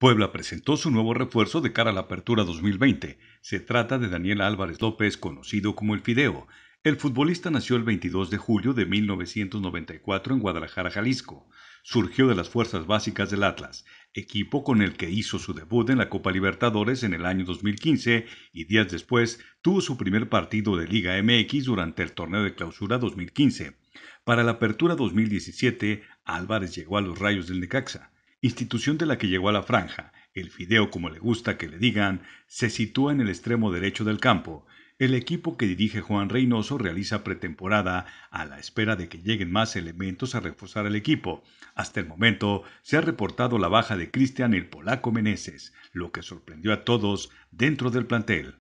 Puebla presentó su nuevo refuerzo de cara a la apertura 2020. Se trata de Daniel Álvarez López, conocido como el Fideo. El futbolista nació el 22 de julio de 1994 en Guadalajara, Jalisco. Surgió de las fuerzas básicas del Atlas, equipo con el que hizo su debut en la Copa Libertadores en el año 2015 y días después tuvo su primer partido de Liga MX durante el torneo de clausura 2015. Para la apertura 2017, Álvarez llegó a los rayos del Necaxa institución de la que llegó a la franja, el fideo como le gusta que le digan, se sitúa en el extremo derecho del campo. El equipo que dirige Juan Reynoso realiza pretemporada a la espera de que lleguen más elementos a reforzar el equipo. Hasta el momento se ha reportado la baja de Cristian el polaco Meneses, lo que sorprendió a todos dentro del plantel.